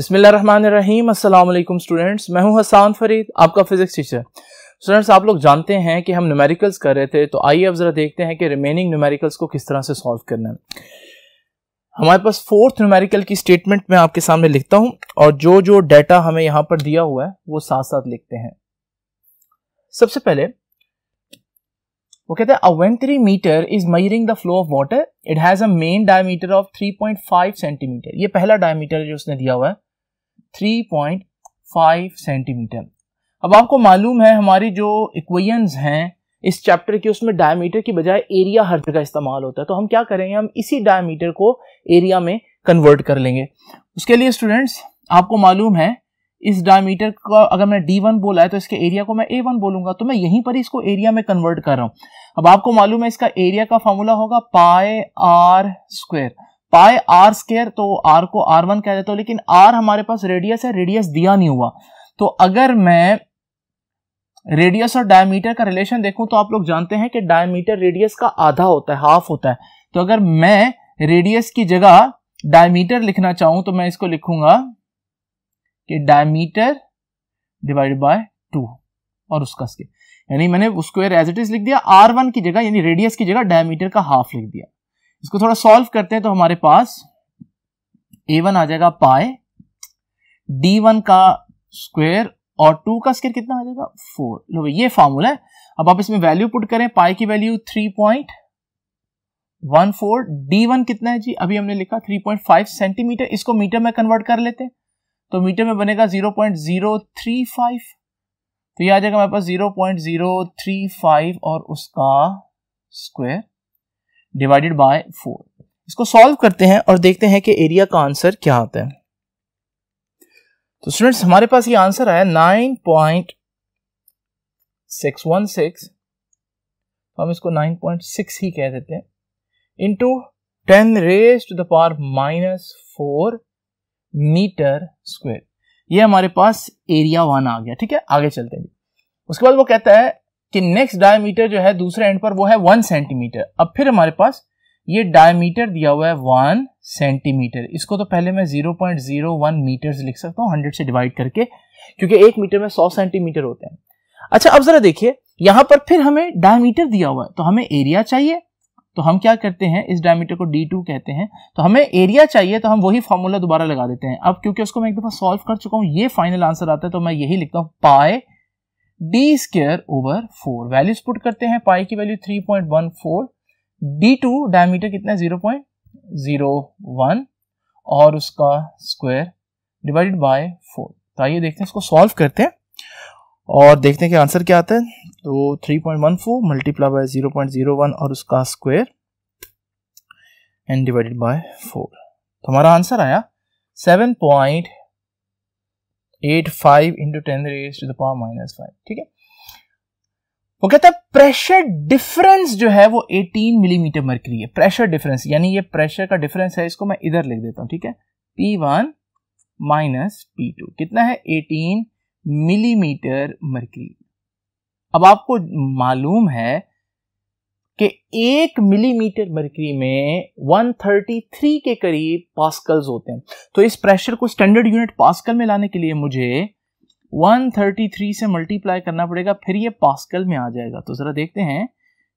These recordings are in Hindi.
बिस्मिल्लाम असलम स्टूडेंट्स मैं हूं हसान फरीद आपका फिजिक्स टीचर स्टूडेंट्स आप लोग जानते हैं कि हम न्यूमेरिकल्स कर रहे थे तो आइए अब ज़रा देखते हैं कि रिमेनिंग न्यूमेरिकल्स को किस तरह से सॉल्व करना है हमारे पास फोर्थ न्यूमेरिकल की स्टेटमेंट मैं आपके सामने लिखता हूँ और जो जो डाटा हमें यहाँ पर दिया हुआ है वो साथ साथ लिखते हैं सबसे पहले वो कहते हैं a venturi metre is measuring the flow of water it has a main diameter of 3.5 centimetre ये पहला डायमीटर जो उसने दिया हुआ है 3.5 सेंटीमीटर अब आपको मालूम है हमारी जो इक्वेशंस हैं इस चैप्टर के उसमें डायमीटर की बजाय एरिया हर जगह इस्तेमाल होता है तो हम क्या करेंगे हम इसी डायमीटर को एरिया में कन्वर्ट कर लेंगे उसके लिए स्टूडेंट्स आपको मालूम है इस डायमीटर का अगर मैं डी वन बोला है तो इसके एरिया को मैं ए वन बोलूंगा तो मैं यहीं पर इसको एरिया में कन्वर्ट कर रहा हूँ अब आपको मालूम है इसका एरिया का फॉर्मूला होगा pi R square pi R square तो आर को आर वन कह देता हूं लेकिन आर हमारे पास रेडियस है रेडियस दिया नहीं हुआ तो अगर मैं रेडियस और डायमीटर का रिलेशन देखूं तो आप लोग जानते हैं कि डायमीटर रेडियस का आधा होता है हाफ होता है तो अगर मैं रेडियस की जगह डायमीटर लिखना चाहूं तो मैं इसको लिखूंगा कि डायमीटर डिवाइड बाय टू और उसका स्केयर यानी मैंने उसको एज इट इज लिख दिया आर वन की जगह यानी रेडियस की जगह डायमीटर का हाफ लिख दिया इसको थोड़ा सॉल्व करते हैं तो हमारे पास ए वन आ जाएगा पाए डी वन का स्क्वेयर और टू का स्क्वेयर कितना आ जाएगा फोर लो ये फार्मूला है अब आप इसमें वैल्यू पुट करें पाए की value three point one four D one कितना है जी अभी हमने लिखा थ्री पॉइंट फाइव सेंटीमीटर इसको मीटर में कन्वर्ट कर लेते हैं तो मीटर में बनेगा zero point zero three five तो ये आ जाएगा हमारे पास zero point zero three five और उसका स्क्वेयर डिवाइडेड बाय फोर इसको सॉल्व करते हैं और देखते हैं कि एरिया का आंसर क्या आता है तो स्टूडेंट्स हमारे पास ये आंसर आया nine point six one six हम इसको नाइन पॉइंट सिक्स ही कह देते हैं into ten raise to the minus four metre square ये हमारे पास एरिया वन आ गया ठीक है आगे चलते हैं उसके बाद वो कहता है कि नेक्स्ट डायमीटर जो है दूसरे एंड पर वो है वन सेंटीमीटर अब फिर हमारे पास ये डायमीटर दिया हुआ है वन सेंटीमीटर इसको तो पहले मैं zero point zero one metre लिख सकता हूँ हंड्रेड से डिवाइड करके क्योंकि एक मीटर में सौ सेंटीमीटर होते हैं अच्छा अब जरा देखिए यहां पर फिर हमें डायमीटर दिया हुआ है तो हमें एरिया चाहिए तो हम क्या करते हैं इस डायमीटर को डी टू कहते हैं तो हमें एरिया चाहिए तो हम वही फॉर्मूला दोबारा लगा देते हैं अब क्योंकि उसको मैं एक दफा सॉल्व कर चुका हूं ये फाइनल आंसर आता है तो मैं यही लिखता हूं pi D square over four values put करते हैं पाई की value three point one four D two diameter कितना है जीरो पॉइंट जीरो वन और उसका स्क्वायर डिवाइडेड बाय फोर तो आइए देखते हैं इसको सॉल्व करते हैं और देखते हैं कि आंसर क्या आता है तो three point one four multiply by zero point zero one और उसका square and divided by four तो हमारा आंसर आया seven point eight five into ten raise to the power minus five ठीक है वो कहता है प्रेशर डिफरेंस जो है वो 18 मिलीमीटर मर्करी है प्रेशर डिफरेंस यानी ये प्रेशर का डिफरेंस है इसको मैं इधर लिख देता हूं ठीक है P one minus P two कितना है 18 मिलीमीटर मर्करी अब आपको मालूम है कि एक मिलीमीटर मरकरी में 133 के करीब पास्कल्स होते हैं तो इस प्रेशर को स्टैंडर्ड यूनिट पास्कल में लाने के लिए मुझे 133 से मल्टीप्लाई करना पड़ेगा फिर ये पास्कल में आ जाएगा तो ज़रा देखते हैं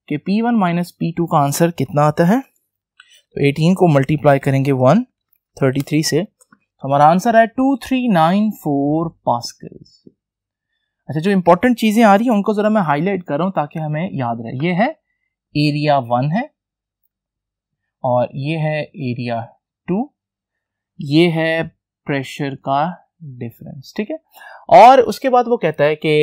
कि P1 वन माइनस पी का आंसर कितना आता है तो 18 को मल्टीप्लाई करेंगे 133 से तो हमारा आंसर है 2394 पास्कल्स अच्छा जो इंपॉर्टेंट चीज़ें आ रही हैं उनको ज़रा मैं हाईलाइट कर रहा हूं ताकि हमें याद रहे ये है एरिया वन है और ये है एरिया टू ये है प्रेशर का डिफरेंस ठीक है और उसके बाद वो कहता है कि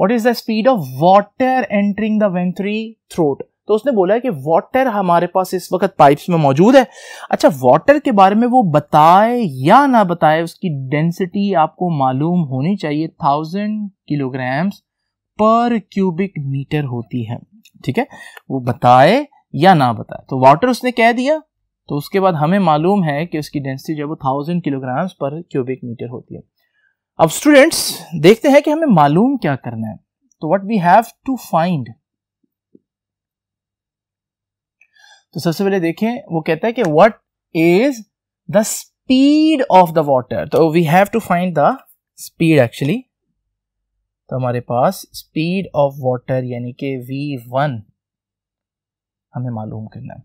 what is the speed of water entering the venturi throat तो उसने बोला है कि वाटर हमारे पास इस वक्त पाइप्स में मौजूद है अच्छा वाटर के बारे में वो बताए या ना बताए उसकी डेंसिटी आपको मालूम होनी चाहिए thousand kilograms per cubic metre होती है ठीक है वो बताए या ना बताए तो वाटर उसने कह दिया तो उसके बाद हमें मालूम है कि उसकी डेंसिटी जो है वो thousand kilograms per cubic metre होती है अब स्टूडेंट्स देखते हैं कि हमें मालूम क्या करना है तो what we have to find तो सबसे पहले देखें वो कहता है कि what is the speed of the water तो we have to find the speed actually तो हमारे पास स्पीड ऑफ वाटर यानी कि वी वन हमें मालूम करना है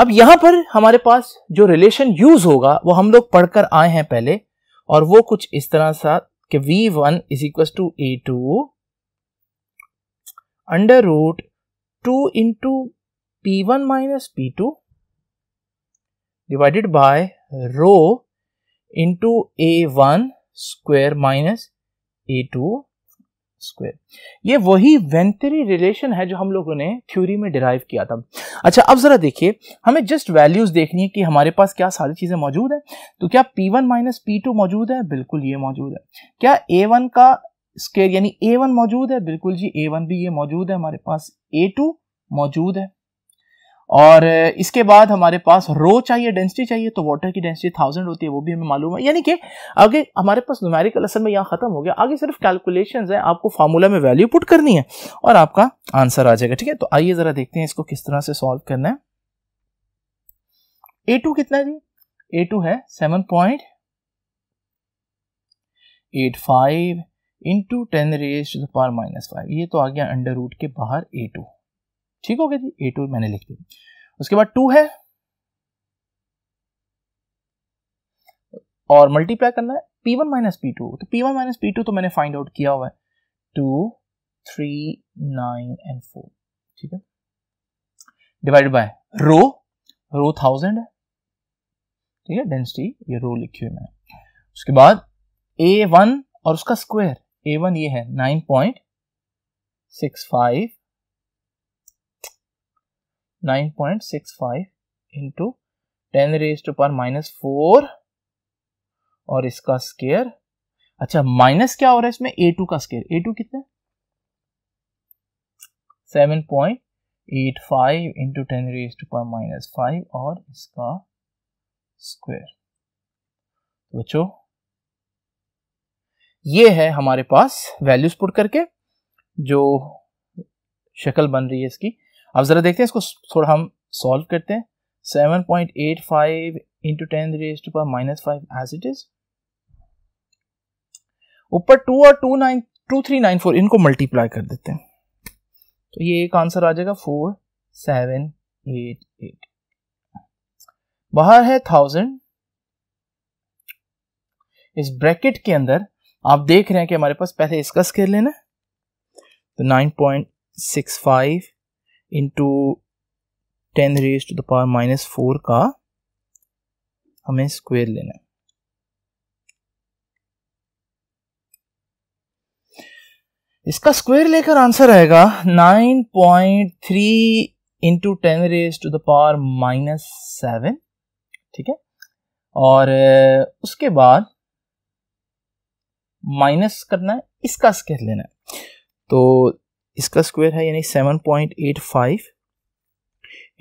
अब यहां पर हमारे पास जो रिलेशन यूज होगा वो हम लोग पढ़कर आए हैं पहले और वो कुछ इस तरह सा कि V one is equal to A two under root two into P one minus P two divided by rho into A one square minus A two square ये वही वेंतरी रिलेशन है जो हम लोगों ने थ्योरी में डिराइव किया था अच्छा अब ज़रा देखिए हमें जस्ट वैल्यूज़ देखनी है कि हमारे पास क्या सारी चीज़ें मौजूद है तो क्या P1 वन माइनस पी मौजूद है बिल्कुल ये मौजूद है क्या A1 का स्केयर यानी A1 मौजूद है बिल्कुल जी A1 भी ये मौजूद है हमारे पास A2 मौजूद है और इसके बाद हमारे पास रो चाहिए डेंसिटी चाहिए तो वाटर की डेंसिटी थाउजेंड होती है वो भी हमें मालूम है यानी कि आगे हमारे पास न्यूमेरिकल असल में यहाँ खत्म हो गया आगे सिर्फ कैलकुलेशन है आपको फार्मूला में वैल्यू पुट करनी है और आपका आंसर आ जाएगा ठीक है तो आइए जरा देखते हैं इसको किस तरह से सॉल्व करना है ए टू कितना जी ए टू है seven point eight five into ten raise to the power minus five ये तो आ गया अंडर रूट के बाहर ए टू ठीक हो गया जी ए टू मैंने लिख दिया उसके बाद टू है और मल्टीप्लाई करना है P one minus P two तो P one minus P two तो मैंने फाइंड आउट किया हुआ है two three nine and four ठीक है divide by rho rho thousand है ठीक है डेंसिटी ये रो लिखी हुई मैंने उसके बाद ए वन और उसका स्क्वायर ए वन ये है nine point six five 9.65 into ten raise to power minus four और इसका स्केयर अच्छा माइनस क्या हो रहा है इसमें ए टू का स्केयर ए टू कितना seven point eight five into ten raise to power minus five और इसका स्क्वेयर तो बच्चों ये है हमारे पास वैल्यूज पुट करके जो शक्ल बन रही है इसकी अब ज़रा देखते हैं इसको थोड़ा हम सॉल्व करते हैं seven point eight five into ten raise to power minus five as it is ऊपर टू और two nine two three nine four इनको मल्टीप्लाई कर देते हैं तो ये एक आंसर आ जाएगा फोर सेवन एट एट बाहर है थाउजेंड इस ब्रैकेट के अंदर आप देख रहे हैं कि हमारे पास पहले इसकस कर लेना तो nine point six five into ten raise to the power minus four का हमें स्क्वेयर लेना है इसका स्क्वेयर लेकर आंसर आएगा nine point three into ten raise to the power minus seven ठीक है और uh, उसके बाद माइनस करना है इसका स्केयर लेना है तो इसका स्क्वायर है यानी seven point eight five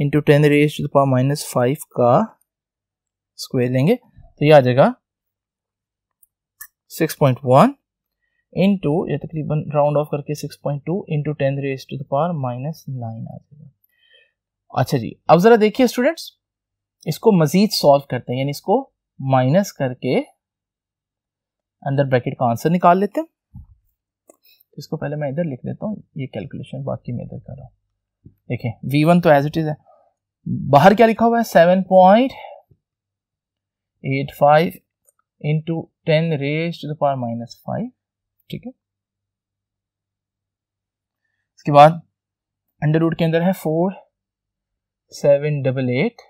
into ten raise to the power minus five का स्क्वायर लेंगे तो ये आ जाएगा सिक्स पॉइंट वन इंटू ये तकरीबन राउंड ऑफ करके six point two into ten raise to the power minus nine आ जाएगा अच्छा जी अब ज़रा देखिए स्टूडेंट्स इसको मज़ीद सॉल्व करते हैं यानी इसको माइनस करके अंदर ब्रैकेट का आंसर निकाल लेते हैं इसको पहले मैं इधर लिख देता हूँ ये कैलकुलेशन बाकी मैं इधर कर रहा हूँ देखिए वी वन तो एज इट इज़ है बाहर क्या लिखा हुआ है seven point eight five into ten raise to the power minus five ठीक है इसके बाद अंडर रूट के अंदर है फोर सेवन डबल एट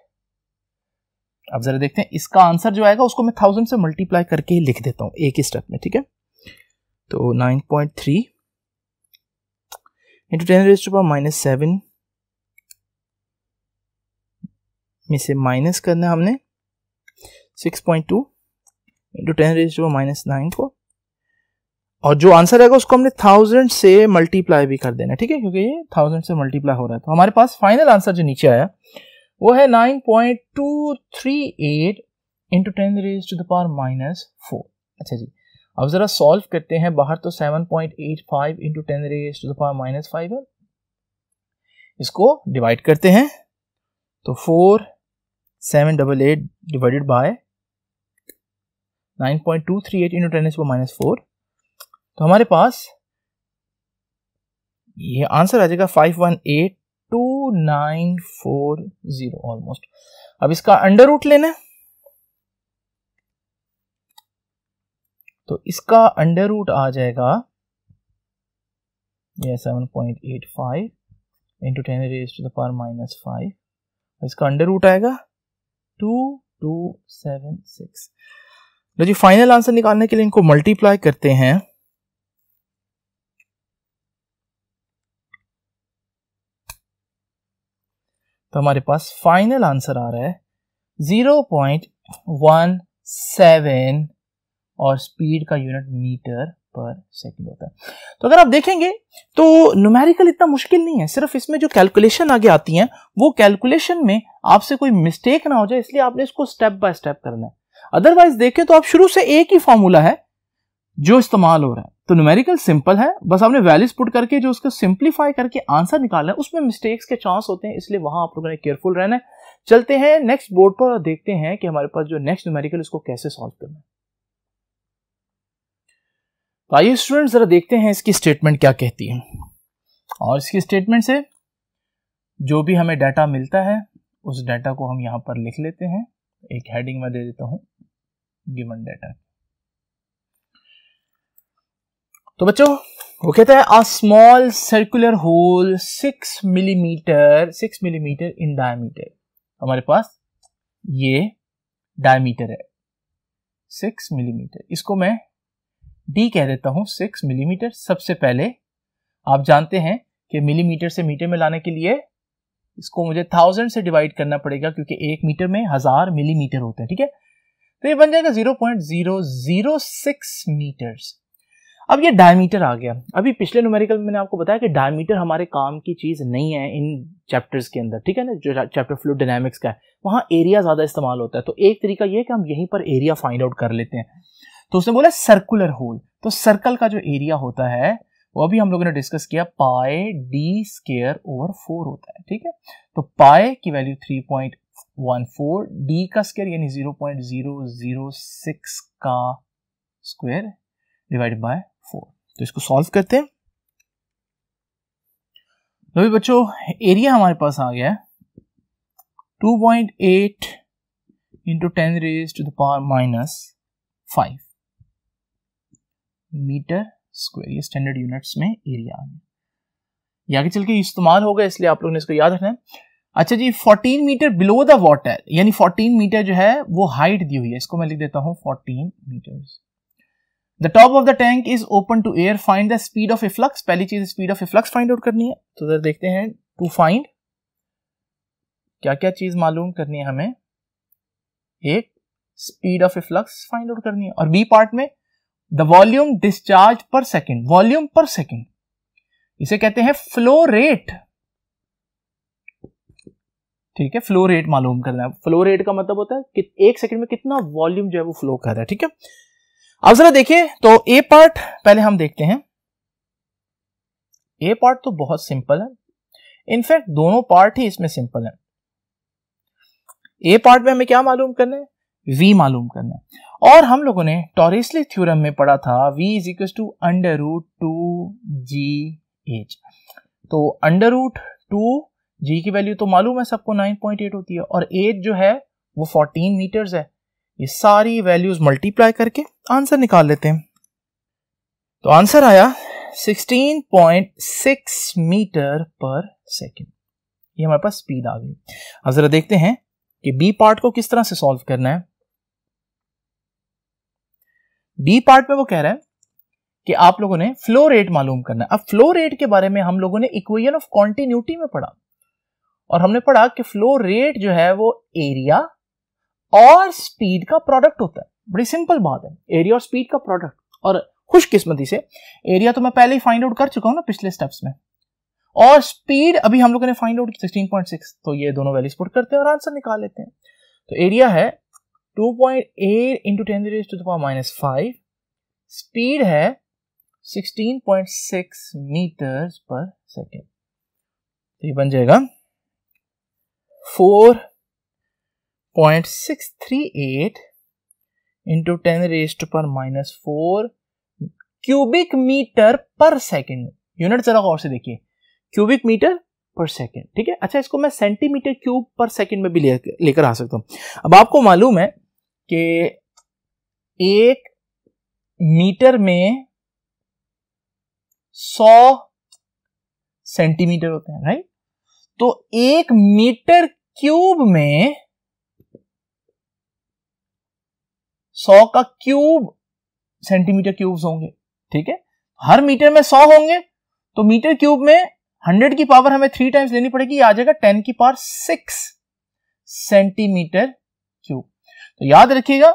अब जरा देखते हैं इसका आंसर जो आएगा उसको मैं थाउजेंड से मल्टीप्लाई करके ही लिख देता हूँ एक ही स्टेप में ठीक है तो nine point three into ten raise to power minus 7 में से माइनस करना हमने 6.2 into 10 raised to raise to power को और जो आंसर आएगा उसको हमने थाउजेंड से मल्टीप्लाई भी कर देना ठीक है क्योंकि ये थाउजेंड से मल्टीप्लाई हो रहा है तो हमारे पास फाइनल आंसर जो नीचे आया वो है nine point two three eight into ten raise to four अच्छा जी अब ज़रा सॉल्व करते हैं बाहर तो 7.85 point eight five into ten raise to the power minus five है इसको डिवाइड करते हैं तो four seven double eight divided by nine point two three eight into ten raise minus four तो हमारे पास ये आंसर आ जाएगा five one eight two nine four zero almost अब इसका अंडर रूट लेना है तो इसका अंडर रूट आ जाएगा ये seven point eight five into ten raise to the power minus five इसका अंडर रूट आएगा टू टू सेवन सिक्स तो जी फाइनल आंसर निकालने के लिए इनको मल्टीप्लाई करते हैं तो हमारे पास फाइनल आंसर आ रहा है जीरो पॉइंट वन सेवन और स्पीड का यूनिट मीटर पर सेकंड होता है तो अगर आप देखेंगे तो न्यूमेरिकल इतना मुश्किल नहीं है सिर्फ इसमें जो कैलकुलेशन आगे आती हैं वो कैलकुलेशन में आपसे कोई मिस्टेक ना हो जाए इसलिए आपने इसको स्टेप बाय स्टेप करना है अदरवाइज देखें तो आप शुरू से एक ही फॉर्मूला है जो इस्तेमाल हो रहा है तो न्यूमेरिकल सिंपल है बस आपने वैल्यूज पुट करके जो उसको सिंप्लीफाई करके आंसर निकालना है उसमें मिस्टेक्स के चांस होते हैं इसलिए वहां आप लोगों ने केयरफुल रहना है चलते हैं नेक्स्ट बोर्ड पर और देखते हैं कि हमारे पास जो नेक्स्ट न्यूमेरिकल इसको कैसे सॉल्व करना है तो आइए स्टूडेंट ज़रा देखते हैं इसकी स्टेटमेंट क्या कहती है और इसकी स्टेटमेंट से जो भी हमें डाटा मिलता है उस डाटा को हम यहां पर लिख लेते हैं एक हेडिंग में दे देता हूं गिवन डाटा तो बच्चों वो कहता है a small circular hole six millimetre six millimetre in diameter हमारे पास ये डायमीटर है सिक्स मिलीमीटर इसको मैं डी कह देता हूँ सिक्स मिलीमीटर सबसे पहले आप जानते हैं कि मिलीमीटर से मीटर में लाने के लिए इसको मुझे थाउजेंड से डिवाइड करना पड़ेगा क्योंकि एक मीटर में हजार मिलीमीटर होते हैं ठीक है तो ये बन जाएगा zero point zero zero six metres अब ये डायमीटर आ गया अभी पिछले न्यूमेरिकल में मैंने आपको बताया कि डायमीटर हमारे काम की चीज़ नहीं है इन चैप्टर्स के अंदर ठीक है ना जो चैप्टर फ्लू डायनामिक्स का है वहां एरिया ज़्यादा इस्तेमाल होता है तो एक तरीका यह है कि हम यहीं पर एरिया फाइंड आउट कर लेते हैं तो उसने बोला सर्कुलर होल तो सर्कल का जो एरिया होता है वो भी हम लोगों ने डिस्कस किया पाए डी स्केयर ओवर फोर होता है ठीक है तो पाए की value three point one four D का स्केयर यानी zero point zero zero six का स्क्वेयर डिवाइड बाय फोर तो इसको सॉल्व करते हैं तो बच्चों एरिया हमारे पास आ गया two point eight into ten raise to the power minus five metre square ये स्टैंडर्ड यूनिट्स में एरिया आ गया आगे चल के इस्तेमाल होगा इसलिए आप लोगों ने इसको याद रखना है अच्छा जी 14 मीटर बिलो द वॉटर यानी 14 मीटर जो है वो हाइट दी हुई है इसको मैं लिख देता हूँ 14 metre the top of the tank is open to air find the speed of efflux पहली चीज speed of efflux find out करनी है तो उधर देखते हैं टू फाइंड क्या क्या चीज मालूम करनी है हमें एक speed of efflux find out करनी है और बी पार्ट में the volume discharge per second volume per second इसे कहते हैं फ्लो रेट ठीक है फ्लो रेट मालूम करना है फ्लो रेट का मतलब होता है कि एक सेकेंड में कितना वॉल्यूम जो है वो फ्लो कर रहा है ठीक है अब जरा देखिए तो ए पार्ट पहले हम देखते हैं ए पार्ट तो बहुत सिंपल है इनफैक्ट दोनों पार्ट ही इसमें सिंपल है ए पार्ट में हमें क्या मालूम करना है वी मालूम करना है और हम लोगों ने टॉरेसले थ्योरम में पढ़ा था V is equal to under root two g h तो अंडर रूट टू जी की वैल्यू तो मालूम है सबको 9.8 होती है और एज जो है वो 14 मीटर्स है ये सारी वैल्यूज मल्टीप्लाई करके आंसर निकाल लेते हैं तो आंसर आया 16.6 मीटर पर सेकेंड ये हमारे पास स्पीड आ गई अब जरा देखते हैं कि बी पार्ट को किस तरह से सॉल्व करना है डी पार्ट में वो कह रहा है कि आप लोगों ने फ्लो रेट मालूम करना है अब फ्लो रेट के बारे में हम लोगों ने इक्वेशन ऑफ कॉन्टिन्यूटी में पढ़ा और हमने पढ़ा कि फ्लो रेट जो है वो एरिया और स्पीड का प्रोडक्ट होता है बड़ी सिंपल बात है एरिया और स्पीड का प्रोडक्ट और खुशकिस्मती से एरिया तो मैं पहले ही फाइंड आउट कर चुका हूं ना पिछले स्टेप्स में और स्पीड अभी हम लोगों ने फाइंड आउट 16.6 तो ये दोनों वैल्यूज पुट करते हैं और आंसर निकाल लेते हैं तो एरिया है 2.8 into 10 raise to the power minus five speed है 16.6 मीटर्स पर सेकेंड तो ये बन जाएगा 4.638 into ten raise per minus four cubic metre per second unit जरा और से देखिए क्यूबिक मीटर पर सेकेंड ठीक है अच्छा इसको मैं सेंटीमीटर क्यूब पर सेकेंड में भी लेकर ले आ सकता हूँ अब आपको मालूम है कि एक मीटर में सौ सेंटीमीटर होते हैं राइट तो एक मीटर क्यूब में सौ का क्यूब सेंटीमीटर क्यूब्स होंगे ठीक है हर मीटर में सौ होंगे तो मीटर क्यूब में हंड्रेड की पावर हमें थ्री टाइम्स लेनी पड़ेगी आ जाएगा टेन की पावर सिक्स सेंटीमीटर क्यूब तो याद रखिएगा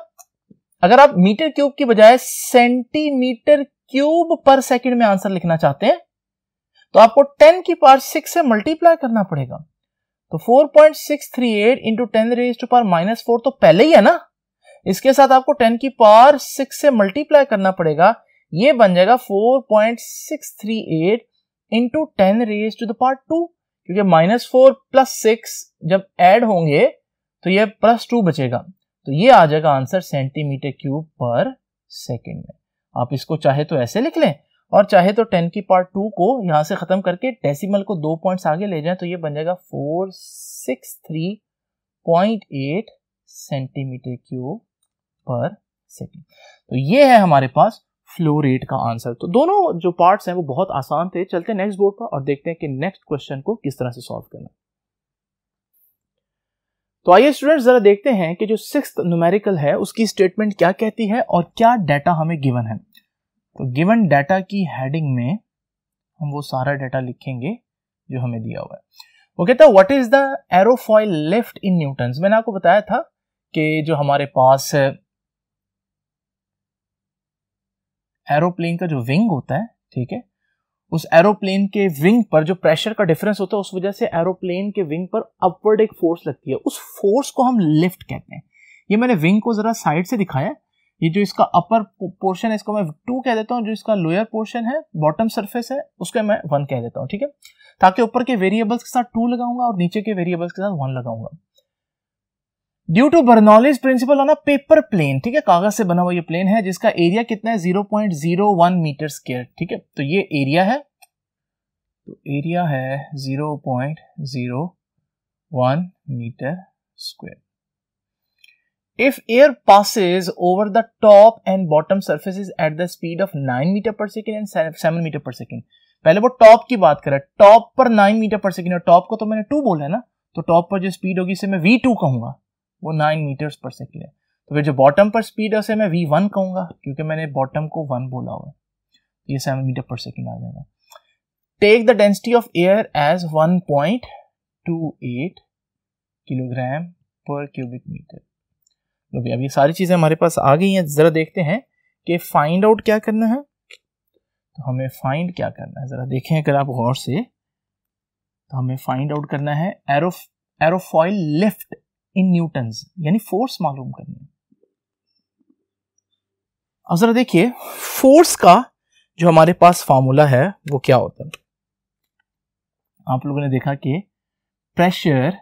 अगर आप मीटर क्यूब की बजाय सेंटीमीटर क्यूब पर सेकंड में आंसर लिखना चाहते हैं तो आपको 10 की पावर 6 से मल्टीप्लाई करना पड़ेगा तो 4.638 into ten raise to power minus four तो पहले ही है ना इसके साथ आपको 10 की पावर 6 से मल्टीप्लाई करना पड़ेगा ये बन जाएगा 4.638 into ten raise to the two क्योंकि माइनस फोर प्लस सिक्स जब एड होंगे तो ये प्लस टू बचेगा तो ये आ जाएगा answer centimetre cube per second में आप इसको चाहे तो ऐसे लिख लें और चाहे तो टेन की पार्ट टू को यहां से ख़त्म करके डेसिमल को दो पॉइंट्स आगे ले जाएं तो ये बन जाएगा four six three point eight centimetre cube per second तो ये है हमारे पास फ्लो रेट का आंसर तो दोनों जो पार्ट्स हैं वो बहुत आसान थे चलते नेक्स्ट बोर्ड पर और देखते हैं कि नेक्स्ट क्वेश्चन को किस तरह से सॉल्व करना तो आइए स्टूडेंट्स जरा देखते हैं कि जो सिक्स न्यूमेरिकल है उसकी स्टेटमेंट क्या कहती है और क्या डाटा हमें गिवन है तो गिवन डाटा की हेडिंग में हम वो सारा डाटा लिखेंगे जो हमें दिया हुआ है वो कहता है what is the aerofoil lift in newton मैंने आपको बताया था कि जो हमारे पास एरोप्लेन का जो विंग होता है ठीक है उस एरोप्लेन के विंग पर जो प्रेशर का डिफरेंस होता है उस वजह से एरोप्लेन के विंग पर अपवर्ड एक फोर्स लगती है उस फोर्स को हम लिफ्ट कहते हैं ये मैंने विंग को जरा साइड से दिखाया ये जो इसका अपर पोर्शन है इसको मैं टू कह देता हूँ जो इसका लोअर पोर्शन है बॉटम सर्फेस है उसको मैं वन कह देता हूँ ठीक है ताकि ऊपर के वेरिएबल्स के साथ टू लगाऊंगा और नीचे के वेरिएबल्स के साथ वन लगाऊंगा due to Bernoulli's principle on a paper plane ठीक है कागज से बना हुआ ये प्लेन है जिसका एरिया कितना है zero point zero one metre square ठीक है तो ये एरिया है तो एरिया है zero point zero one metre square if air passes over the top and bottom surface at the speed of nine metre per second and seven metre per second पहले वो टॉप की बात करें टॉप पर नाइन मीटर पर सेकेंड और टॉप को तो मैंने टू बोला है ना तो टॉप पर जो स्पीड होगी इसे मैं वी टू कहूंगा वो नाइन मीटर्स पर सेकेंड है तो फिर जो बॉटम पर स्पीड है उसे मैं वी वन कहूँगा क्योंकि मैंने बॉटम को वन बोला हुआ है ये सेवन मीटर पर सेकेंड आ जाएगा take the density of air as one point two eight kilogram per cubic metre लो भैया अब ये सारी चीज़ें हमारे पास आ गई हैं ज़रा देखते हैं कि फाइंड आउट क्या करना है तो हमें फाइंड क्या करना है ज़रा देखें अगर आप गौर से तो हमें फाइंड आउट करना है aero aerofoil lift in newton यानी फोर्स मालूम करनी है अब जरा देखिए फोर्स का जो हमारे पास फॉर्मूला है वो क्या होता है आप लोगों ने देखा कि pressure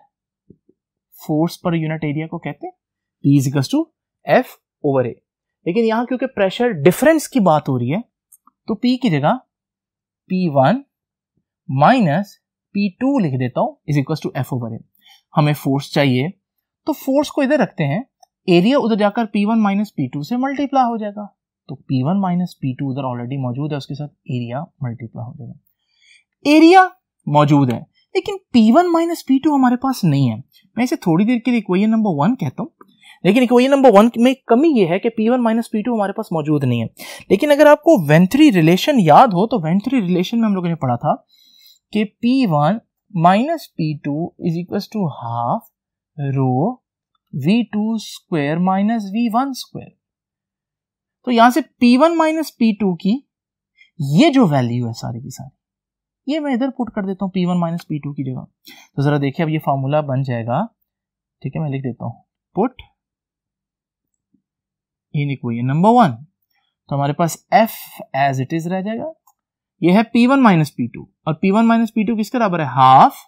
force per unit area को कहते हैं P equals to F over A लेकिन यहां क्योंकि प्रेशर डिफरेंस की बात हो रही है तो पी की जगह P one minus P two लिख देता हूं is equal to F over A हमें फोर्स चाहिए तो फोर्स को इधर रखते हैं एरिया उधर जाकर P one minus P two से मल्टीप्लाई हो जाएगा तो P one minus P two उधर ऑलरेडी मौजूद है उसके साथ एरिया मल्टीप्लाई हो जाएगा एरिया मौजूद है लेकिन P one minus P two हमारे पास नहीं है मैं इसे थोड़ी देर के लिए इक्वेशन नंबर वन कहता हूँ लेकिन इक्वेशन नंबर वन में कमी यह है कि P one minus P two हमारे पास मौजूद नहीं है लेकिन अगर आपको वेंथ्री रिलेशन याद हो तो वेंथ्री रिलेशन में हम लोगों ने पढ़ा था कि P one minus P two is equal to half rho v2 two square minus V one square तो यहां से P one minus P two की ये जो वैल्यू है सारी की सारी ये मैं इधर पुट कर देता हूँ P one minus P two की जगह तो जरा देखिए अब ये फॉर्मूला बन जाएगा ठीक है मैं लिख देता हूँ put in equation number one तो हमारे पास एफ एज इट इज रह जाएगा ये है P one minus P two और P one minus P two किसके बराबर है half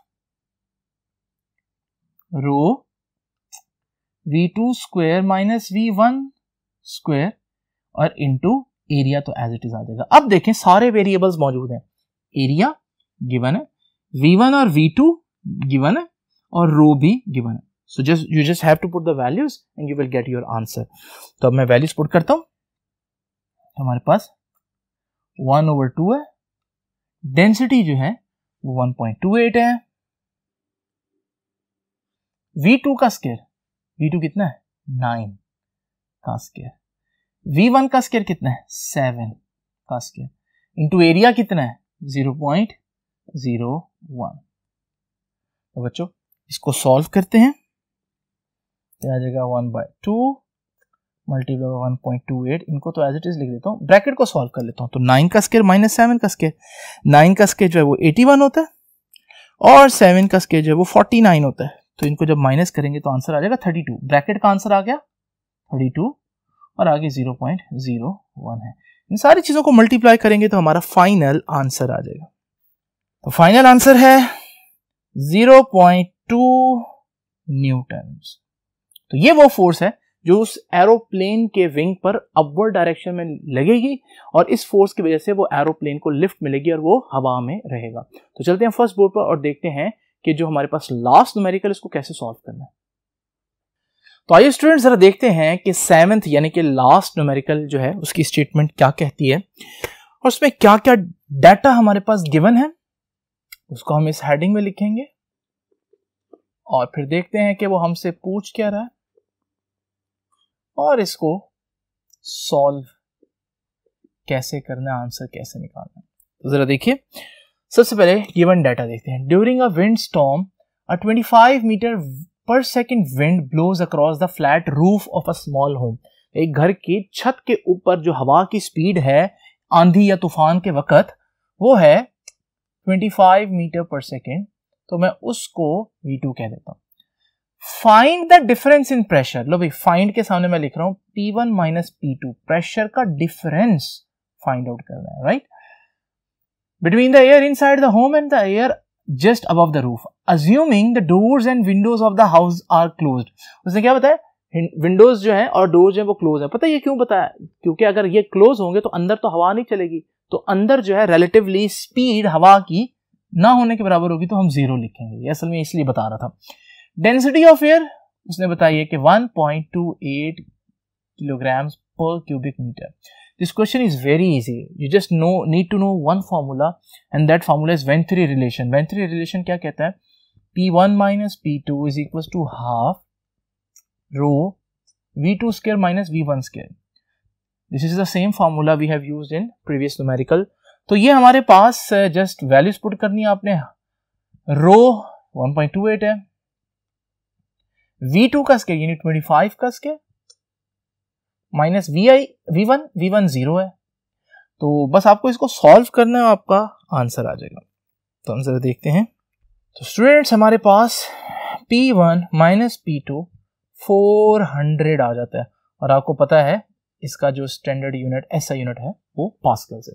rho V two square minus V one square और इंटू एरिया तो एज इट इज आ जाएगा अब देखें सारे वेरिएबल्स मौजूद हैं एरिया गिवन है वी वन और वी टू गिवन है और रो भी गिवन है so just you just have to put the values and you will get your answer तो अब मैं वैल्यूज पुट करता हूं हमारे पास वन ओवर टू है डेंसिटी जो है वो वन पॉइंट टू एट है V2 टू का स्केयर वी टू कितना है नाइन का स्केयर वी वन का स्केयर कितना है सेवन का स्केयर इंटू एरिया कितना है जीरो पॉइंट जीरो वन तो बच्चों इसको सॉल्व करते हैं क्या आ जाएगा one by two multiply one point two eight इनको तो एज इट इज लिख देता हूँ ब्रैकेट को सॉल्व कर लेता हूँ तो नाइन का स्केयर माइनस सेवन का स्केयर नाइन का स्केयर जो है वो एटी वन होता है और सेवन का स्केयर जो है वो फोर्टी नाइन होता है तो इनको जब माइनस करेंगे तो आंसर आ जाएगा थर्टी टू ब्रैकेट का आंसर आ गया थर्टी टू और आगे जीरो पॉइंट जीरो वन है इन सारी चीज़ों को मल्टीप्लाई करेंगे तो हमारा फाइनल आंसर आ जाएगा तो फाइनल आंसर है जीरो पॉइंट टू न्यूटन तो ये वो फोर्स है जो उस एरोप्लेन के विंग पर अपवर्ड डायरेक्शन में लगेगी और इस फोर्स की वजह से वो एरोप्लेन को लिफ्ट मिलेगी और वो हवा में रहेगा तो चलते हैं फर्स्ट बोर्ड पर और देखते हैं कि जो हमारे पास लास्ट न्यूमेरिकल इसको कैसे सॉल्व करना है तो आइए स्टूडेंट्स जरा देखते हैं कि सेवेंथ यानी कि लास्ट न्यूमेरिकल जो है उसकी स्टेटमेंट क्या कहती है और उसमें क्या क्या डाटा हमारे पास गिवन है उसको हम इस हेडिंग में लिखेंगे और फिर देखते हैं कि वो हमसे पूछ क्या रहा है और इसको सॉल्व कैसे करना आंसर कैसे निकालना तो जरा देखिए सबसे पहले गिवन डाटा देखते हैं during a wind storm a 25 metre per second wind blows across the flat roof of a small home एक घर की छत के ऊपर जो हवा की स्पीड है आंधी या तूफान के वक्त वो है 25 मीटर पर सेकेंड तो मैं उसको V2 कह देता हूँ find the difference in pressure लो भाई फाइंड के सामने मैं लिख रहा हूँ P1 one minus P pressure का डिफरेंस फाइंड आउट करना है right right? between the air inside the home and the air just above the roof, assuming the doors and windows of the house are closed. उसने क्या बताया विंडोज जो है और डोर जो है वो क्लोज है पता है ये क्यों बताया क्योंकि अगर ये क्लोज होंगे तो अंदर तो हवा नहीं चलेगी तो अंदर जो है रिलेटिवली स्पीड हवा की ना होने के बराबर होगी तो हम जीरो लिखेंगे ये असल में इसलिए बता रहा था डेंसिटी ऑफ एयर उसने बताई है कि 1.28 kilogram per cubic metre This question is very easy. You just know need to know one formula and that formula is Venturi relation. Venturi relation kya kehta hai P1 minus P2 is equals to half rho V2 square minus V1 square. This is the same formula we have used in previous numerical. तो ये हमारे पास just values put karni hai aapne rho 1.28 hai V2 ka square यानी 25 ka square minus V I V one V one zero है तो बस आपको इसको सॉल्व करना है आपका आंसर आ जाएगा तो हम ज़रा देखते हैं तो स्टूडेंट्स हमारे पास P one minus P two four hundred आ जाता है और आपको पता है इसका जो स्टैंडर्ड यूनिट ऐसा यूनिट है वो पास्कल से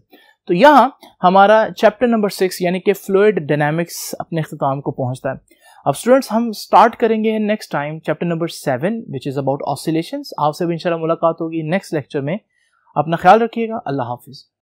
तो यहाँ हमारा चैप्टर नंबर सिक्स यानी कि फ्लूड डायनामिक्स अपने अख्ताम को पहुँचता है अब स्टूडेंट्स हम स्टार्ट करेंगे next time chapter number seven which is about oscillation आपसे भी इंशाल्लाह मुलाकात होगी नेक्स्ट लेक्चर में अपना ख्याल रखिएगा अल्लाह हाफिज़